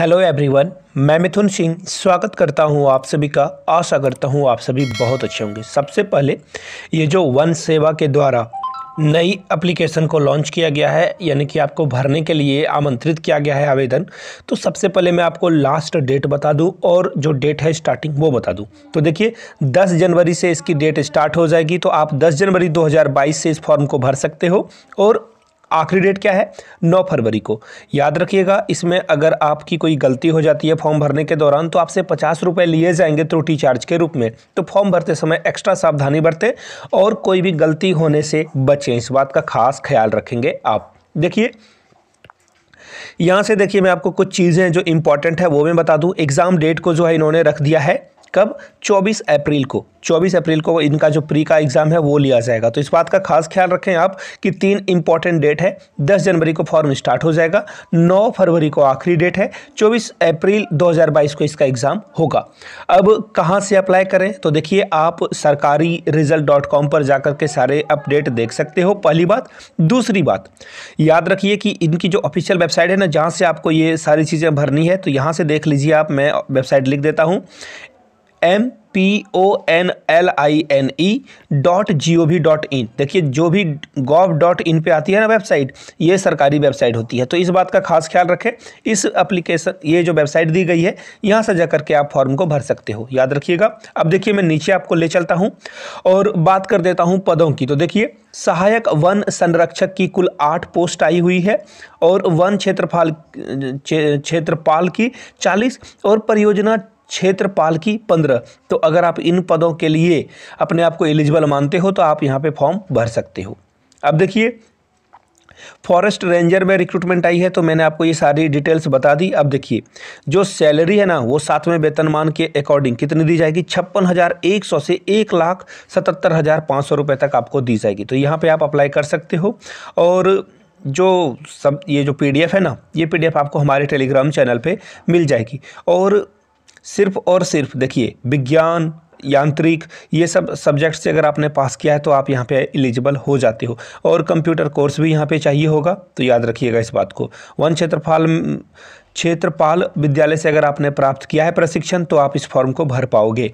hello everyone मैं मिथुन सिंह स्वागत करता हूं आप सभी का आशा करता हूं आप सभी बहुत अच्छे होंगे सबसे पहले ये जो वन सेवा के द्वारा नई एप्लीकेशन को लॉन्च किया गया है यानी कि आपको भरने के लिए आमंत्रित किया गया है आवेदन तो सबसे पहले मैं आपको लास्ट डेट बता दूं और जो डेट है स्टार्टिंग वो बता दूं तो देखिए 10 जनवरी से इसकी डेट स्टार्ट हो जाएगी तो आप 10 जनवरी 2022 से इस फॉर्म को भर सकते हो और आखिरी डेट क्या है 9 फरवरी को याद रखिएगा इसमें अगर आपकी कोई गलती हो जाती है फॉर्म भरने के दौरान तो आपसे पचास रुपये लिए जाएंगे त्रुटि चार्ज के रूप में तो फॉर्म भरते समय एक्स्ट्रा सावधानी बरतें और कोई भी गलती होने से बचें इस बात का खास ख्याल रखेंगे आप देखिए यहाँ से देखिए मैं आपको कुछ चीज़ें जो इंपॉर्टेंट है वो मैं बता दूँ एग्ज़ाम डेट को जो है इन्होंने रख दिया है कब 24 अप्रैल को 24 अप्रैल को इनका जो प्री का एग्ज़ाम है वो लिया जाएगा तो इस बात का खास ख्याल रखें आप कि तीन इंपॉर्टेंट डेट है 10 जनवरी को फॉर्म स्टार्ट हो जाएगा 9 फरवरी को आखिरी डेट है 24 अप्रैल 2022 को इसका एग्ज़ाम होगा अब कहाँ से अप्लाई करें तो देखिए आप सरकारी रिजल्ट डॉट कॉम पर जाकर के सारे अपडेट देख सकते हो पहली बात दूसरी बात याद रखिए कि इनकी जो ऑफिशियल वेबसाइट है ना जहाँ से आपको ये सारी चीज़ें भरनी है तो यहाँ से देख लीजिए आप मैं वेबसाइट लिख देता हूँ M P O N L I N E dot G O V dot in देखिए जो भी गॉव डॉट इन पर आती है ना वेबसाइट ये सरकारी वेबसाइट होती है तो इस बात का खास ख्याल रखें इस एप्लीकेशन ये जो वेबसाइट दी गई है यहाँ से जा के आप फॉर्म को भर सकते हो याद रखिएगा अब देखिए मैं नीचे आपको ले चलता हूँ और बात कर देता हूँ पदों की तो देखिए सहायक वन संरक्षक की कुल आठ पोस्ट आई हुई है और वन क्षेत्रपाल क्षेत्रपाल की चालीस और परियोजना क्षेत्रपाल की पंद्रह तो अगर आप इन पदों के लिए अपने आप को एलिजिबल मानते हो तो आप यहाँ पे फॉर्म भर सकते हो अब देखिए फॉरेस्ट रेंजर में रिक्रूटमेंट आई है तो मैंने आपको ये सारी डिटेल्स बता दी अब देखिए जो सैलरी है ना वो सातवें वेतनमान के अकॉर्डिंग कितनी दी जाएगी छप्पन हज़ार एक सौ से एक लाख सतहत्तर हज़ार पाँच सौ रुपये तक आपको दी जाएगी तो यहाँ पे आप अप्लाई कर सकते हो और जो सब ये जो पीडीएफ है ना ये पीडीएफ आपको हमारे टेलीग्राम चैनल पे मिल जाएगी और सिर्फ और सिर्फ देखिए विज्ञान यांत्रिक ये सब सब्जेक्ट से अगर आपने पास किया है तो आप यहाँ पे एलिजिबल हो जाते हो और कंप्यूटर कोर्स भी यहाँ पे चाहिए होगा तो याद रखिएगा इस बात को वन क्षेत्रफल क्षेत्रपाल विद्यालय से अगर आपने प्राप्त किया है प्रशिक्षण तो आप इस फॉर्म को भर पाओगे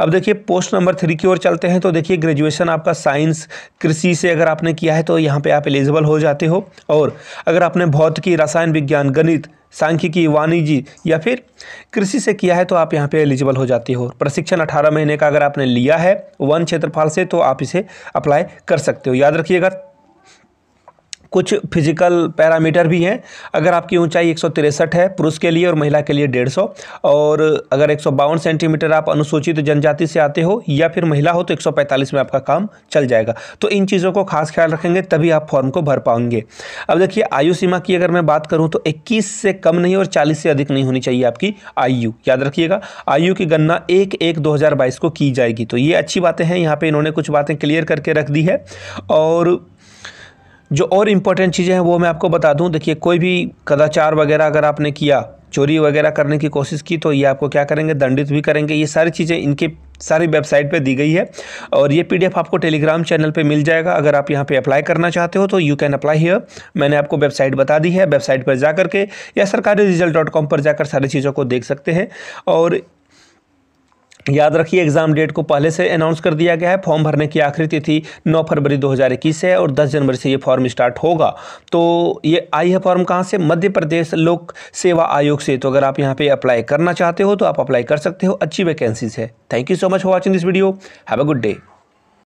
अब देखिए पोस्ट नंबर थ्री की ओर चलते हैं तो देखिए ग्रेजुएशन आपका साइंस कृषि से अगर आपने किया है तो यहाँ पे आप एलिजिबल हो जाते हो और अगर आपने भौतिकी रसायन विज्ञान गणित सांख्यिकी वाणिज्य या फिर कृषि से किया है तो आप यहाँ पे एलिजिबल हो जाती हो प्रशिक्षण 18 महीने का अगर आपने लिया है वन क्षेत्रफल से तो आप इसे अप्लाई कर सकते हो याद रखिएगा कुछ फिजिकल पैरामीटर भी हैं अगर आपकी ऊंचाई एक है पुरुष के लिए और महिला के लिए डेढ़ और अगर एक सेंटीमीटर आप अनुसूचित जनजाति से आते हो या फिर महिला हो तो 145 में आपका काम चल जाएगा तो इन चीज़ों को खास ख्याल रखेंगे तभी आप फॉर्म को भर पाएंगे अब देखिए आयु सीमा की अगर मैं बात करूँ तो इक्कीस से कम नहीं और चालीस से अधिक नहीं होनी चाहिए आपकी आयु याद रखिएगा आयु की गणना एक एक दो को की जाएगी तो ये अच्छी बातें हैं यहाँ पर इन्होंने कुछ बातें क्लियर करके रख दी है और जो और इम्पोर्टेंट चीज़ें हैं वो मैं आपको बता दूं देखिए कोई भी कदाचार वगैरह अगर आपने किया चोरी वगैरह करने की कोशिश की तो ये आपको क्या करेंगे दंडित भी करेंगे ये सारी चीज़ें इनके सारी वेबसाइट पे दी गई है और ये पीडीएफ आपको टेलीग्राम चैनल पे मिल जाएगा अगर आप यहाँ पे अप्लाई करना चाहते हो तो यू कैन अप्लाई हियर मैंने आपको वेबसाइट बता दी है वेबसाइट पर जाकर के या सरकारी रिजल्ट डॉट कॉम पर जाकर सारी चीज़ों को देख सकते हैं और याद रखिए एग्ज़ाम डेट को पहले से अनाउंस कर दिया गया है फॉर्म भरने की आखिरी तिथि 9 फरवरी 2021 है और 10 जनवरी से ये फॉर्म स्टार्ट होगा तो ये आई है फॉर्म कहाँ से मध्य प्रदेश लोक सेवा आयोग से तो अगर आप यहाँ पे अप्लाई करना चाहते हो तो आप अप्लाई कर सकते हो अच्छी वैकेंसीज है thank you so much for watching this video have a good day